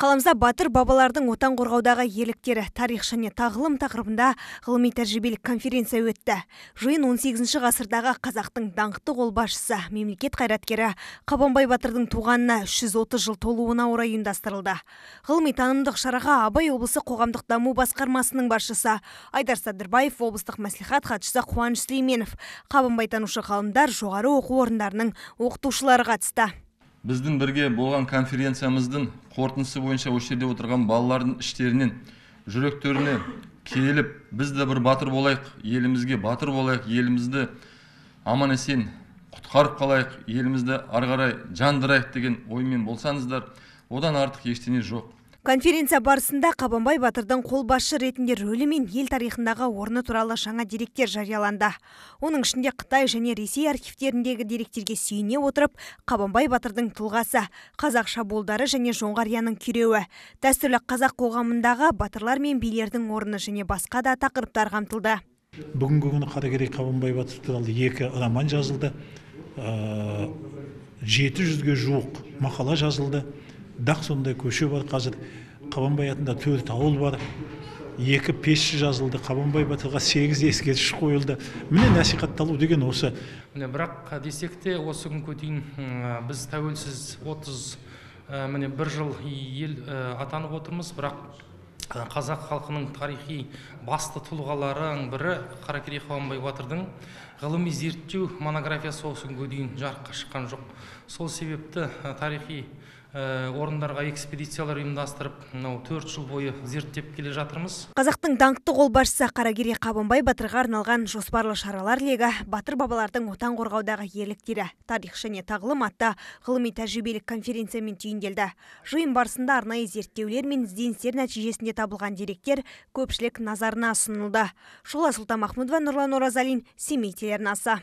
қаламызда батыр бабалардың отан қорғаудағы ерліктері тарих және тағылым тақырыбында ғылыми тәжірибелік конференция өтті жиын 18 ғасырдағы қазақтың даңқты қолбасшысы мемлекет қайраткері қабанбай батырдың туғанына 330 жыл толуына орай ұйымдастырылды ғылыми танымдық шараға абай облысы қоғамдық даму басқармасының басшысы айдар садырбаев облыстық мәслихат хатшысы қуаныш сүлейменов қабанбайтанушы ғалымдар жоғары оқу орындарының оқытушылары қатысты біздің бірге болған конференциямыздың қорытындысы бойынша осы жерде отырған балалардың іштерінен жүректеріне келіп біз де бір батыр болайық елімізге батыр болайық елімізді аман есен құтқарып қалайық елімізді ары қарай жандырайық деген оймен болсаңыздар одан артық ештеңе жоқ конференция барысында қабанбай батырдың қолбасшы ретінде рөлі мен ел тарихындағы орны туралы жаңа деректер жарияланды оның ішінде қытай және ресей архивтеріндегі деректерге сүйіне отырып қабанбай батырдың тұлғасы қазақ шабуылдары және жоңғарияның күреуі. дәстүрлі қазақ қоғамындағы батырлар мен билердің орны және басқа да тақырыптар қамтылды бүгінгі күні қарагерей қабанбай батыр туралы екі роман жазылды ә, жеті жүзге жуық мақала жазылды дақ сондай көше бар қазір қабанбай атында төрт ауыл бар екі пеші жазылды қабанбай батырға сегіз ескерткіш қойылды міне насихатталу деген осы міне бірақ десек те осы күнге дейін біз тәуелсіз отыз міне бір жыл ел атанып отырмыз бірақ қазақ халқының тарихи басты тұлғаларының бірі қаракерей қабанбай батырдың ғылыми зерттеу монографиясы осы күнге дейін жарыққа шыққан жоқ сол себепті тарихи Э, орындарға экспедициялар ұйымдастырып мынау төрт жыл бойы зерттеп келе жатырмыз қазақтың даңқты қолбасшысы қаракерей қабанбай батырға арналған жоспарлы шаралар легі батыр бабалардың отан қорғаудағы ерліктері тарих және тағылым атты ғылыми тәжірибелік конференциямен түйінделді жиын барысында арнайы зерттеулер мен ізденістер нәтижесінде табылған деректер көпшілік назарына ұсынылды шола сұлтанмахмұдова нұрлан оразалин семей телеарнасы